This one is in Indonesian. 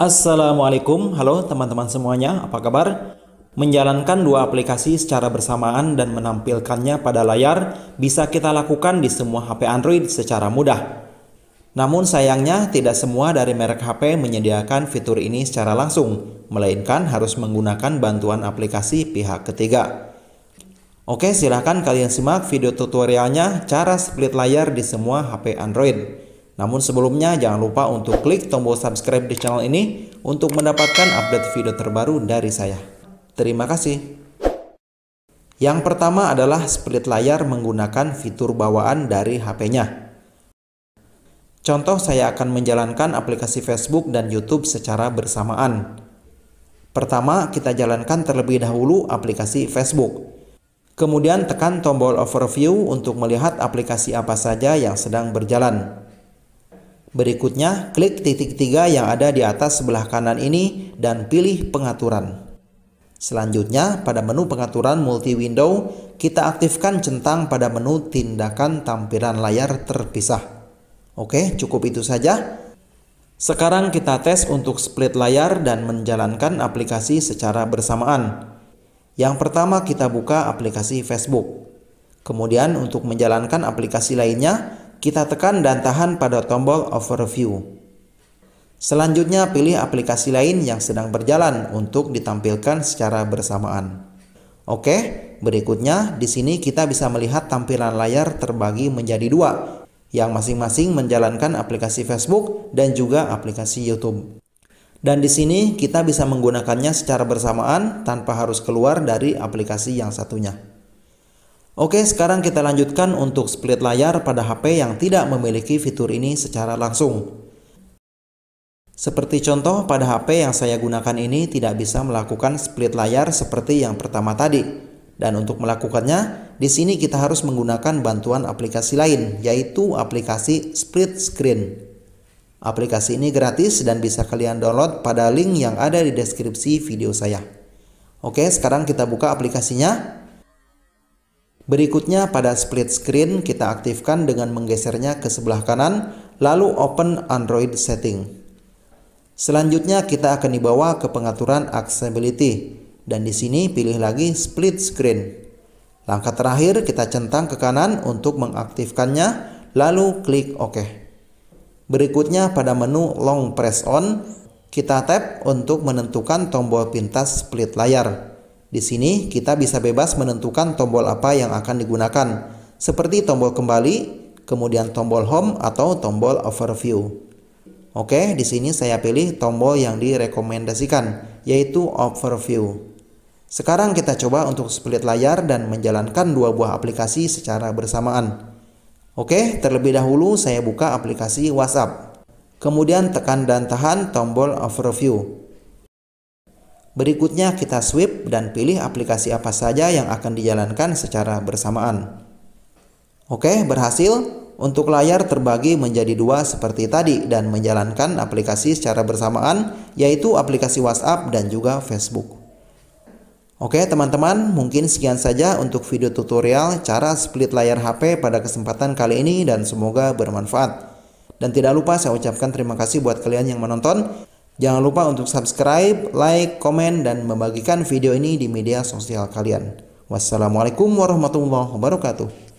Assalamualaikum, halo teman-teman semuanya, apa kabar? Menjalankan dua aplikasi secara bersamaan dan menampilkannya pada layar bisa kita lakukan di semua HP Android secara mudah. Namun sayangnya tidak semua dari merek HP menyediakan fitur ini secara langsung, melainkan harus menggunakan bantuan aplikasi pihak ketiga. Oke, silahkan kalian simak video tutorialnya cara split layar di semua HP Android. Namun sebelumnya jangan lupa untuk klik tombol subscribe di channel ini untuk mendapatkan update video terbaru dari saya. Terima kasih. Yang pertama adalah split layar menggunakan fitur bawaan dari HP-nya. Contoh saya akan menjalankan aplikasi Facebook dan YouTube secara bersamaan. Pertama, kita jalankan terlebih dahulu aplikasi Facebook. Kemudian tekan tombol overview untuk melihat aplikasi apa saja yang sedang berjalan. Berikutnya, klik titik tiga yang ada di atas sebelah kanan ini dan pilih pengaturan. Selanjutnya, pada menu pengaturan multi-window, kita aktifkan centang pada menu tindakan tampilan layar terpisah. Oke, cukup itu saja. Sekarang kita tes untuk split layar dan menjalankan aplikasi secara bersamaan. Yang pertama kita buka aplikasi Facebook. Kemudian untuk menjalankan aplikasi lainnya, kita tekan dan tahan pada tombol overview. Selanjutnya pilih aplikasi lain yang sedang berjalan untuk ditampilkan secara bersamaan. Oke, berikutnya di sini kita bisa melihat tampilan layar terbagi menjadi dua, yang masing-masing menjalankan aplikasi Facebook dan juga aplikasi YouTube. Dan di sini kita bisa menggunakannya secara bersamaan tanpa harus keluar dari aplikasi yang satunya. Oke, sekarang kita lanjutkan untuk split layar pada HP yang tidak memiliki fitur ini secara langsung. Seperti contoh, pada HP yang saya gunakan ini tidak bisa melakukan split layar seperti yang pertama tadi. Dan untuk melakukannya, di sini kita harus menggunakan bantuan aplikasi lain, yaitu aplikasi Split Screen. Aplikasi ini gratis dan bisa kalian download pada link yang ada di deskripsi video saya. Oke, sekarang kita buka aplikasinya. Berikutnya pada split screen kita aktifkan dengan menggesernya ke sebelah kanan lalu open Android setting. Selanjutnya kita akan dibawa ke pengaturan accessibility dan di sini pilih lagi split screen. Langkah terakhir kita centang ke kanan untuk mengaktifkannya lalu klik OK. Berikutnya pada menu long press on kita tap untuk menentukan tombol pintas split layar. Di sini kita bisa bebas menentukan tombol apa yang akan digunakan, seperti tombol kembali, kemudian tombol home atau tombol overview. Oke, di sini saya pilih tombol yang direkomendasikan, yaitu overview. Sekarang kita coba untuk split layar dan menjalankan dua buah aplikasi secara bersamaan. Oke, terlebih dahulu saya buka aplikasi WhatsApp. Kemudian tekan dan tahan tombol overview. Berikutnya kita sweep dan pilih aplikasi apa saja yang akan dijalankan secara bersamaan. Oke, berhasil. Untuk layar terbagi menjadi dua seperti tadi dan menjalankan aplikasi secara bersamaan yaitu aplikasi WhatsApp dan juga Facebook. Oke teman-teman, mungkin sekian saja untuk video tutorial cara split layar HP pada kesempatan kali ini dan semoga bermanfaat. Dan tidak lupa saya ucapkan terima kasih buat kalian yang menonton. Jangan lupa untuk subscribe, like, komen, dan membagikan video ini di media sosial kalian. Wassalamualaikum warahmatullahi wabarakatuh.